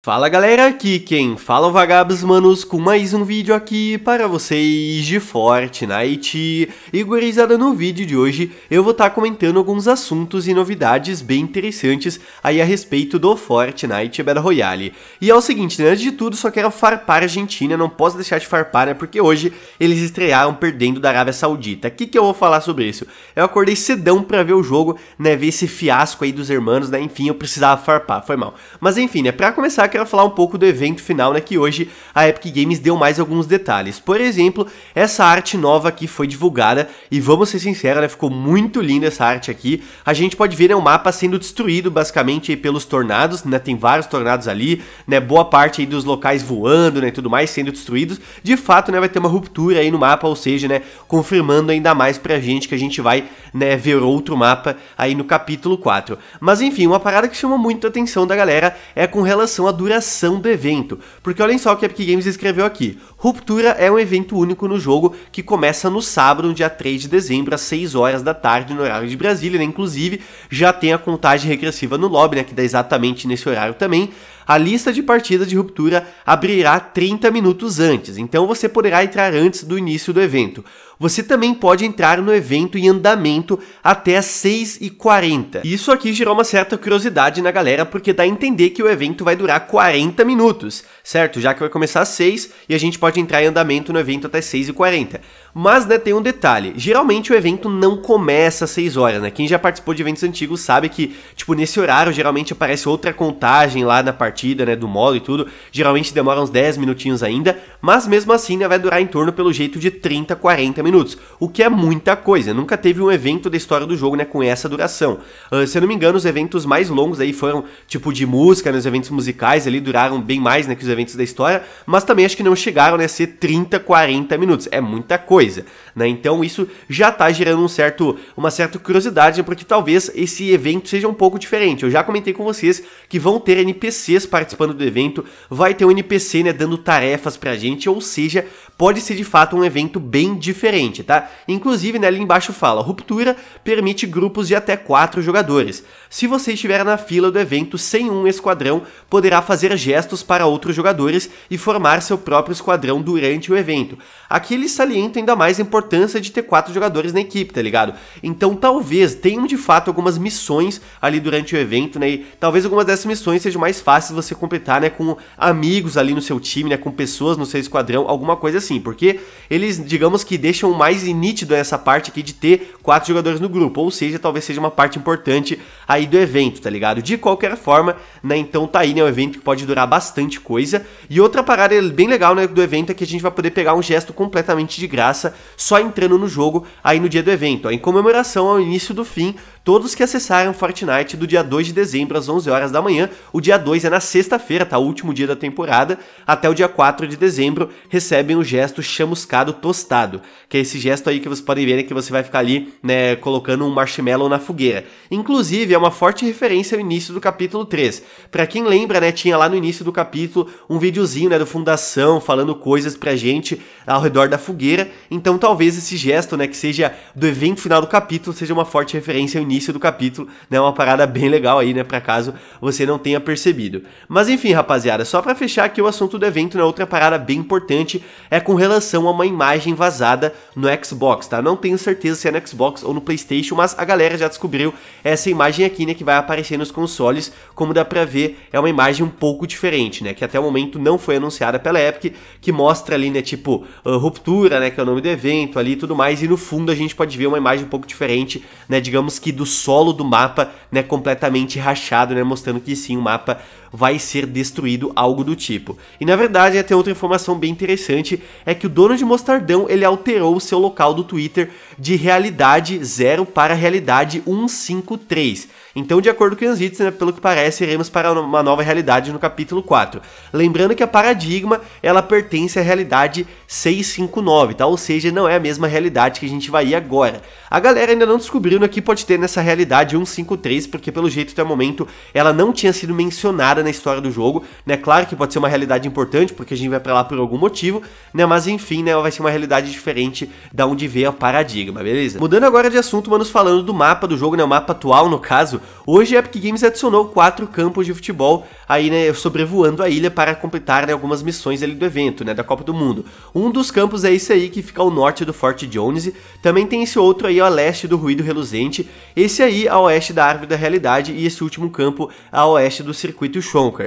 Fala galera, aqui quem fala é o Vagabos Manos com mais um vídeo aqui para vocês de Fortnite. E gurizada, no vídeo de hoje eu vou estar tá comentando alguns assuntos e novidades bem interessantes aí a respeito do Fortnite Battle Royale. E é o seguinte, né? antes de tudo só quero farpar a Argentina, não posso deixar de farpar, né, porque hoje eles estrearam perdendo da Arábia Saudita. O que, que eu vou falar sobre isso? Eu acordei cedão para ver o jogo, né, ver esse fiasco aí dos irmãos, né, enfim, eu precisava farpar, foi mal. Mas enfim, né, pra começar destaque era falar um pouco do evento final, né, que hoje a Epic Games deu mais alguns detalhes. Por exemplo, essa arte nova aqui foi divulgada e vamos ser sinceros, né, ficou muito linda essa arte aqui. A gente pode ver né, o mapa sendo destruído basicamente pelos tornados, né, tem vários tornados ali, né, boa parte aí dos locais voando, né, tudo mais sendo destruídos. De fato, né, vai ter uma ruptura aí no mapa, ou seja, né, confirmando ainda mais pra gente que a gente vai, né, ver outro mapa aí no capítulo 4. Mas enfim, uma parada que chamou muito a atenção da galera é com relação a duração do evento, porque olhem só o que a Epic Games escreveu aqui. Ruptura é um evento único no jogo que começa no sábado, dia 3 de dezembro, às 6 horas da tarde, no horário de Brasília, né? Inclusive, já tem a contagem regressiva no lobby, né? Que dá exatamente nesse horário também a lista de partidas de ruptura abrirá 30 minutos antes, então você poderá entrar antes do início do evento. Você também pode entrar no evento em andamento até as 6h40. Isso aqui gerou uma certa curiosidade na galera, porque dá a entender que o evento vai durar 40 minutos, certo? Já que vai começar às 6 e a gente pode entrar em andamento no evento até 6h40. Mas, né, tem um detalhe. Geralmente o evento não começa às 6 horas, né? Quem já participou de eventos antigos sabe que, tipo, nesse horário geralmente aparece outra contagem lá na partida, né, do modo e tudo. Geralmente demora uns 10 minutinhos ainda, mas mesmo assim, né, vai durar em torno pelo jeito de 30, 40 minutos, o que é muita coisa. Nunca teve um evento da história do jogo, né, com essa duração. Uh, se eu não me engano, os eventos mais longos aí foram, tipo, de música, né, os eventos musicais ali duraram bem mais, né, que os eventos da história, mas também acho que não chegaram, né, a ser 30, 40 minutos. É muita coisa coisa, né? Então isso já está gerando um certo, uma certa curiosidade, porque talvez esse evento seja um pouco diferente. Eu já comentei com vocês que vão ter NPCs participando do evento, vai ter um NPC, né, dando tarefas pra gente, ou seja, pode ser de fato um evento bem diferente, tá? Inclusive, né, ali embaixo fala, ruptura permite grupos de até 4 jogadores. Se você estiver na fila do evento sem um esquadrão, poderá fazer gestos para outros jogadores e formar seu próprio esquadrão durante o evento. Aqui ele salienta ainda mais a importância de ter quatro jogadores na equipe, tá ligado? Então talvez tenham de fato algumas missões ali durante o evento, né? E talvez algumas dessas missões sejam mais fáceis você completar, né? Com amigos ali no seu time, né? Com pessoas no seu esquadrão, alguma coisa assim, porque eles, digamos que deixam mais nítido essa parte aqui de ter quatro jogadores no grupo, ou seja, talvez seja uma parte importante aí do evento, tá ligado? De qualquer forma, né? Então tá aí, né? Um evento que pode durar bastante coisa. E outra parada bem legal, né? Do evento é que a gente vai poder pegar um gesto completamente de graça graça só entrando no jogo aí no dia do evento, ó, em comemoração ao início do fim todos que acessaram Fortnite do dia 2 de dezembro às 11 horas da manhã. O dia 2 é na sexta-feira, tá? O último dia da temporada. Até o dia 4 de dezembro recebem o gesto chamuscado tostado, que é esse gesto aí que vocês podem ver né, que você vai ficar ali, né, colocando um marshmallow na fogueira. Inclusive, é uma forte referência ao início do capítulo 3. Para quem lembra, né, tinha lá no início do capítulo um videozinho, né, do Fundação falando coisas pra gente ao redor da fogueira. Então, talvez esse gesto, né, que seja do evento final do capítulo, seja uma forte referência ao início início do capítulo, né? Uma parada bem legal aí, né? Pra caso você não tenha percebido. Mas enfim, rapaziada, só para fechar aqui o assunto do evento, né? Outra parada bem importante é com relação a uma imagem vazada no Xbox, tá? Não tenho certeza se é no Xbox ou no PlayStation, mas a galera já descobriu essa imagem aqui, né? Que vai aparecer nos consoles, como dá pra ver, é uma imagem um pouco diferente, né? Que até o momento não foi anunciada pela Epic, que mostra ali, né? Tipo, uh, ruptura, né? Que é o nome do evento ali e tudo mais, e no fundo a gente pode ver uma imagem um pouco diferente, né? Digamos que do solo do mapa, né, completamente rachado, né, mostrando que sim, o mapa vai ser destruído, algo do tipo. E na verdade, até outra informação bem interessante é que o dono de Mostardão, ele alterou o seu local do Twitter de realidade 0 para realidade 153. Então, de acordo com o Yanzitz, né, pelo que parece, iremos para uma nova realidade no capítulo 4. Lembrando que a Paradigma, ela pertence à realidade 659, tá? Ou seja, não é a mesma realidade que a gente vai ir agora. A galera ainda não descobriu o né, que pode ter nessa realidade 153, porque pelo jeito até o momento ela não tinha sido mencionada na história do jogo, né? Claro que pode ser uma realidade importante, porque a gente vai para lá por algum motivo, né? Mas enfim, né? Vai ser uma realidade diferente da onde veio a paradigma, beleza? Mudando agora de assunto, manos, falando do mapa do jogo, né? O mapa atual, no caso, hoje a Epic Games adicionou quatro campos de futebol aí, né? Sobrevoando a ilha para completar né, algumas missões ali do evento, né? Da Copa do Mundo. Um dos campos é esse aí que fica ao norte do Fort Jones. Também tem esse outro aí a leste do Ruído Reluzente. Esse aí a oeste da Árvore da Realidade. E esse último campo a oeste do Circuito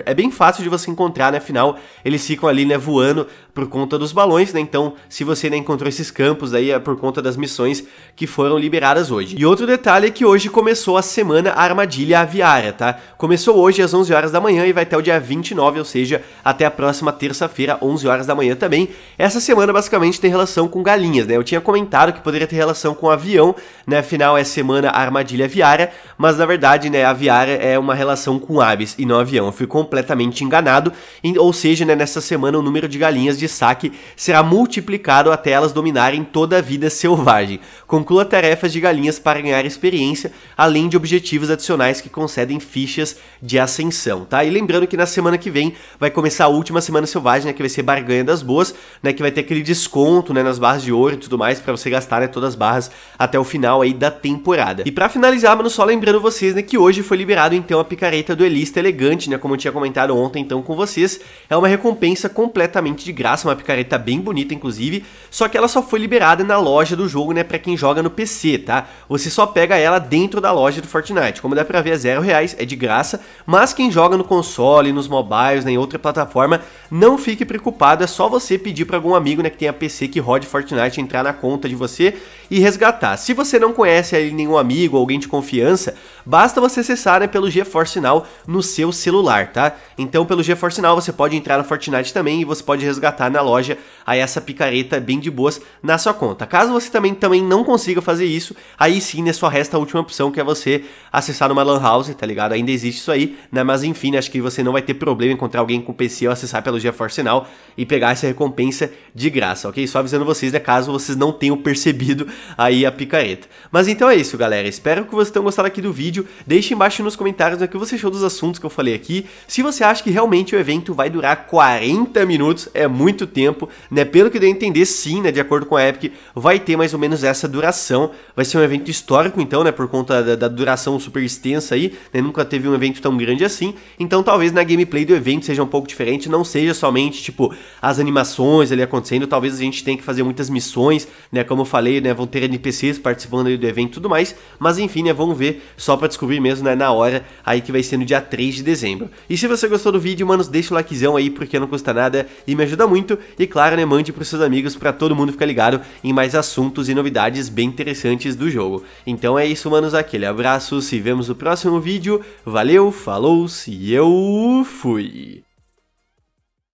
é bem fácil de você encontrar, né? Afinal, eles ficam ali, né, voando por conta dos balões, né? Então, se você ainda encontrou esses campos, aí é por conta das missões que foram liberadas hoje. E outro detalhe é que hoje começou a semana Armadilha Aviária, tá? Começou hoje às 11 horas da manhã e vai até o dia 29, ou seja, até a próxima terça-feira, 11 horas da manhã também. Essa semana basicamente tem relação com galinhas, né? Eu tinha comentado que poderia ter relação com avião, né? Afinal, é semana Armadilha Aviária, mas na verdade, né, aviária é uma relação com aves e não avião. Eu fui completamente enganado, ou seja, né, nessa semana o número de galinhas de saque será multiplicado até elas dominarem toda a vida selvagem. Conclua tarefas de galinhas para ganhar experiência, além de objetivos adicionais que concedem fichas de ascensão, tá? E lembrando que na semana que vem vai começar a última semana selvagem, né, que vai ser barganha das boas, né, que vai ter aquele desconto, né, nas barras de ouro e tudo mais para você gastar, né, todas as barras até o final aí da temporada. E para finalizar, mano, só lembrando vocês, né, que hoje foi liberado então a picareta duelista elegante, né, como eu tinha comentado ontem então com vocês, é uma recompensa completamente de graça bonitaça, uma picareta bem bonita inclusive, só que ela só foi liberada na loja do jogo, né, para quem joga no PC, tá? Você só pega ela dentro da loja do Fortnite, como dá pra ver é zero reais, é de graça, mas quem joga no console, nos mobiles, né, em outra plataforma, não fique preocupado, é só você pedir para algum amigo, né, que tenha PC que rode Fortnite, entrar na conta de você e resgatar. Se você não conhece aí nenhum amigo, alguém de confiança, basta você acessar, né, pelo GeForce Now no seu celular, tá? Então pelo GeForce Now você pode entrar no Fortnite também e você pode resgatar resgatar tá na loja aí essa picareta é bem de boas na sua conta. Caso você também, também não consiga fazer isso, aí sim, né, só resta a última opção que é você acessar uma lan house, tá ligado? Ainda existe isso aí, né? Mas enfim, né, acho que você não vai ter problema encontrar alguém com PC ou acessar pelo GeForce Now e pegar essa recompensa de graça, ok? Só avisando vocês, né, caso vocês não tenham percebido aí a picareta. Mas então é isso, galera. Espero que vocês tenham gostado aqui do vídeo. Deixe embaixo nos comentários o que você achou dos assuntos que eu falei aqui. Se você acha que realmente o evento vai durar 40 minutos, é muito muito tempo, né? Pelo que deu a entender, sim, né? De acordo com a Epic, vai ter mais ou menos essa duração. Vai ser um evento histórico, então, né? Por conta da, da duração super extensa aí, né? Nunca teve um evento tão grande assim. Então, talvez na gameplay do evento seja um pouco diferente, não seja somente, tipo, as animações ali acontecendo. Talvez a gente tenha que fazer muitas missões, né? Como eu falei, né? Vão ter NPCs participando aí do evento e tudo mais. Mas enfim, né? Vamos ver só para descobrir mesmo, né? Na hora aí que vai ser no dia 3 de dezembro. E se você gostou do vídeo, manos, deixa o likezão aí, porque não custa nada e me ajuda muito muito. E claro, né, mande para os seus amigos para todo mundo ficar ligado em mais assuntos e novidades bem interessantes do jogo. Então é isso, manos, aquele abraço, se vemos no próximo vídeo. Valeu, falou, se eu fui.